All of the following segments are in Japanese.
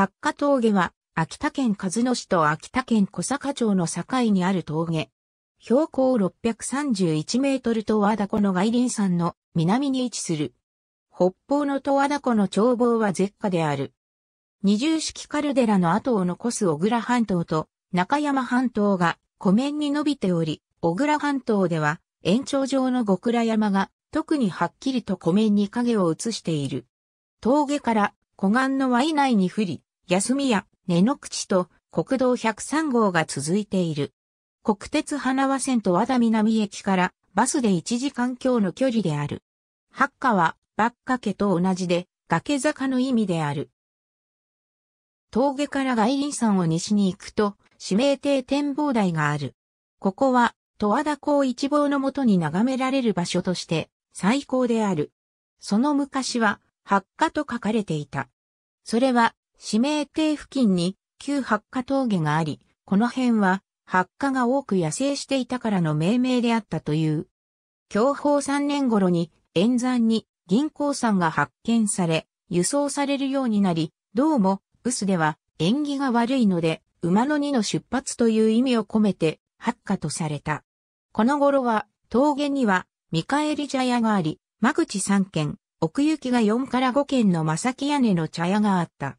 八花峠は、秋田県鹿角市と秋田県小坂町の境にある峠。標高631メートルと和田湖の外輪山の南に位置する。北方の十和田湖の眺望は絶下である。二重式カルデラの跡を残す小倉半島と中山半島が湖面に伸びており、小倉半島では延長上の極倉山が特にはっきりと湖面に影を映している。峠から湖岸の輪内に降り、みや根の口と国道103号が続いている。国鉄花輪線と和田南駅からバスで1時間強の距離である。八花は、ばっか家と同じで、崖坂の意味である。峠から外輪山を西に行くと、指名亭展望台がある。ここは、十和田港一望のもとに眺められる場所として、最高である。その昔は、八花と書かれていた。それは、指名艇付近に旧八火峠があり、この辺は八火が多く野生していたからの命名であったという。享保3年頃に沿山に銀行山が発見され、輸送されるようになり、どうも、臼では縁起が悪いので、馬の二の出発という意味を込めて、八火とされた。この頃は、峠には、見返り茶屋があり、間口3軒、奥行きが4から5軒の正木屋根の茶屋があった。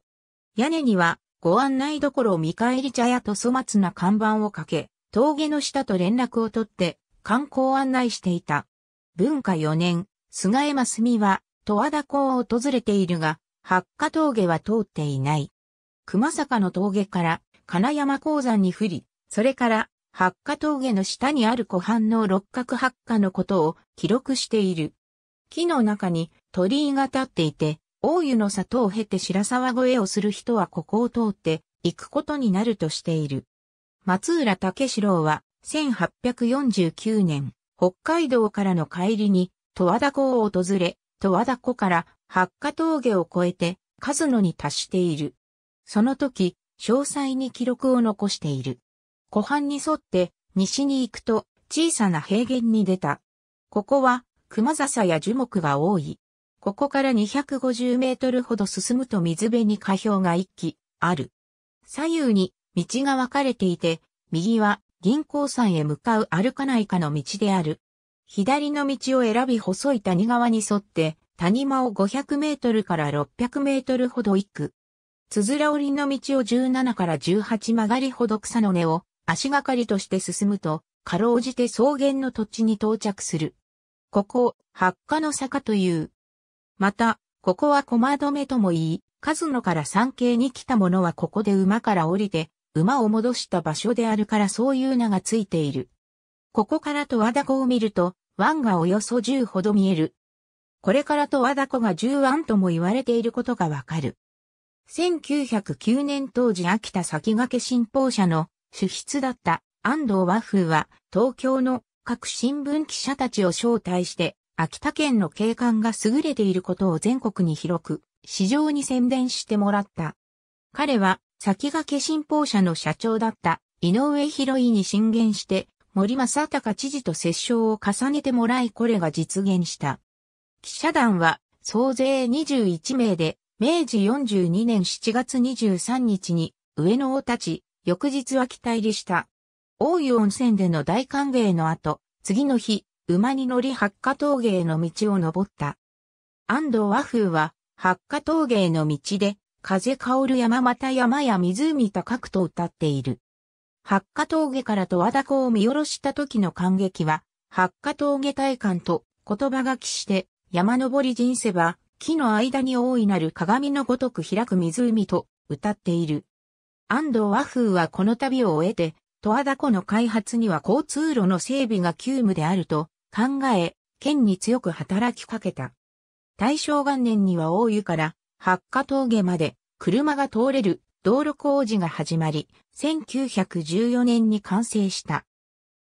屋根には、ご案内どころ見返り茶屋と粗末な看板をかけ、峠の下と連絡を取って観光案内していた。文化4年、菅山隅澄は十和田港を訪れているが、八ヶ峠は通っていない。熊坂の峠から金山鉱山に降り、それから八ヶ峠の下にある湖畔の六角八ヶのことを記録している。木の中に鳥居が立っていて、大湯の里を経て白沢越えをする人はここを通って行くことになるとしている。松浦武四郎は1849年、北海道からの帰りに十和田湖を訪れ、十和田湖から八花峠を越えて数野に達している。その時、詳細に記録を残している。湖畔に沿って西に行くと小さな平原に出た。ここは熊笹や樹木が多い。ここから250メートルほど進むと水辺に火氷が一基ある。左右に道が分かれていて、右は銀行山へ向かう歩かないかの道である。左の道を選び細い谷川に沿って、谷間を500メートルから600メートルほど行く。つづら折りの道を17から18曲がりほど草の根を足がかりとして進むと、かろうじて草原の土地に到着する。ここ八花の坂という、また、ここは駒止めとも言い、数野から参詣に来た者はここで馬から降りて、馬を戻した場所であるからそういう名がついている。ここからと和田湖を見ると、湾がおよそ10ほど見える。これからと和田湖が10湾とも言われていることがわかる。1909年当時秋田先駆け新報社の主筆だった安藤和風は東京の各新聞記者たちを招待して秋田県の景観が優れていることを全国に広く、市場に宣伝してもらった。彼は、先駆け新報社の社長だった井上博井に進言して、森正隆知事と折衝を重ねてもらいこれが実現した。記者団は、総勢21名で、明治42年7月23日に上野を立ち、翌日は期待入りした。大湯温泉での大歓迎の後、次の日、馬に乗り八花峠への道を登った。安藤和風は、八花峠への道で、風香る山また山や湖高くと歌っている。八花峠から十和田湖を見下ろした時の感激は、八花峠体感と言葉書きして、山登り人生は、木の間に大いなる鏡のごとく開く湖と歌っている。安藤和風はこの旅を終えて、十和田湖の開発には交通路の整備が急務であると考え、県に強く働きかけた。大正元年には大湯から八ヶ峠まで車が通れる道路工事が始まり、1914年に完成した。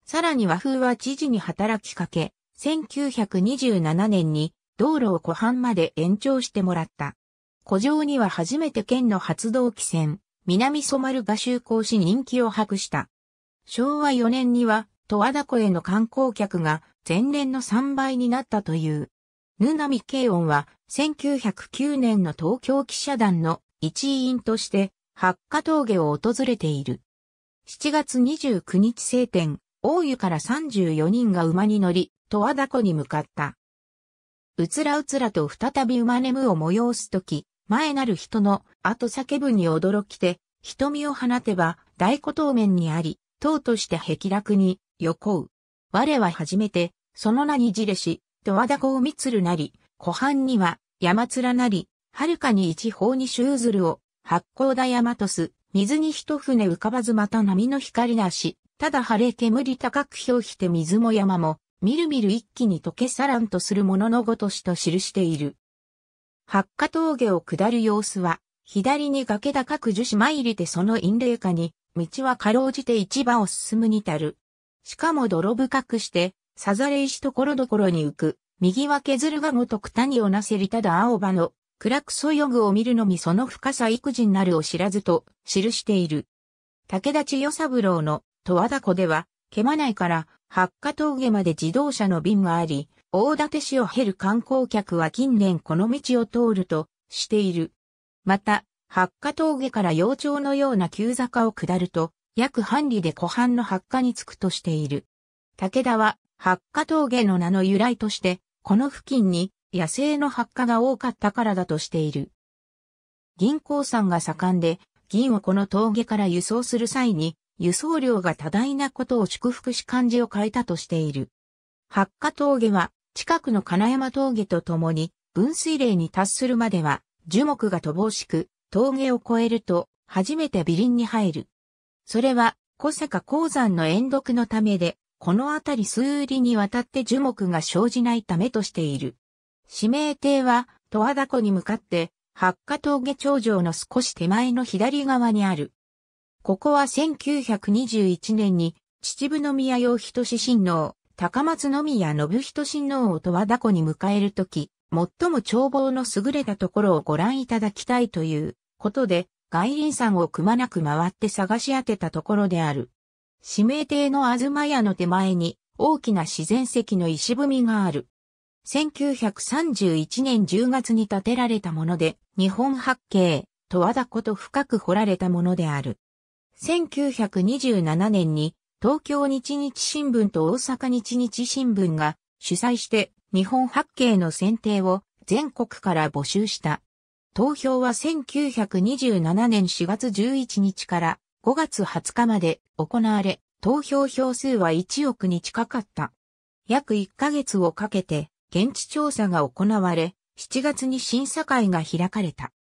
さらに和風は知事に働きかけ、1927年に道路を湖畔まで延長してもらった。湖上には初めて県の発動機船、南ソマルが就航し人気を博した。昭和4年には、十和田湖への観光客が前年の3倍になったという。ぬなみオンは1909年の東京記者団の一員として八花峠を訪れている。7月29日晴天、大湯から34人が馬に乗り、十和田湖に向かった。うつらうつらと再び馬眠を催すとき、前なる人の後叫ぶに驚きて、瞳を放てば大湖東面にあり、党として壁落に、横う。我は初めて、その名にじれし、と和田光るなり、湖畔には、山面なり、遥かに一方に周ずるを、八甲田山とす、水に一船浮かばずまた波の光なし、ただ晴れ煙高く表して水も山も、みるみる一気に溶けさらんとするもののごとしと記している。八花峠を下る様子は、左に崖高く樹脂参りてその陰霊下に、道はかろうじて市場を進むに足る。しかも泥深くして、さざれ石ところどころに浮く、右は削るがごとく谷をなせりただ青葉の、暗くそよぐを見るのみその深さ育児になるを知らずと、記している。武田千代三郎の、十和田湖では、けまないから、八ヶ峠まで自動車の便があり、大館市を経る観光客は近年この道を通ると、している。また、八花峠から幼鳥のような急坂を下ると、約半里で湖畔の八花に着くとしている。武田は、八花峠の名の由来として、この付近に野生の発火が多かったからだとしている。銀行山が盛んで、銀をこの峠から輸送する際に、輸送量が多大なことを祝福し漢字を変えたとしている。八花峠は、近くの金山峠と共に、分水嶺に達するまでは、樹木が乏しく、峠を越えると、初めて美林に入る。それは、小坂鉱山の遠毒のためで、この辺り数里にわたって樹木が生じないためとしている。指名艇は、十和田湖に向かって、八花峠頂上の少し手前の左側にある。ここは1921年に、秩父宮用人志親王、高松宮信人親王を十和田湖に迎えるとき、最も眺望の優れたところをご覧いただきたいということで、外輪山をくまなく回って探し当てたところである。指名亭の東屋の手前に大きな自然石の石踏みがある。1931年10月に建てられたもので、日本八景、とわだこと深く掘られたものである。1927年に東京日日新聞と大阪日日新聞が主催して日本八景の選定を全国から募集した。投票は1927年4月11日から5月20日まで行われ、投票票数は1億に近かった。約1ヶ月をかけて現地調査が行われ、7月に審査会が開かれた。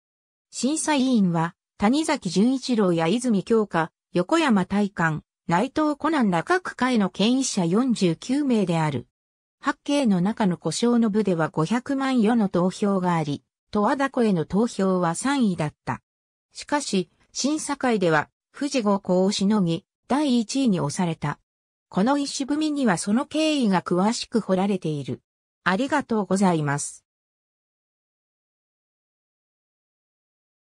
審査委員は谷崎潤一郎や泉京花、横山大観、内藤コナンら各会の権威者49名である。八景の中の故障の部では500万余の投票があり、十和田湖への投票は3位だった。しかし、審査会では、富士五湖をしのぎ、第1位に押された。この石踏みにはその経緯が詳しく掘られている。ありがとうございます。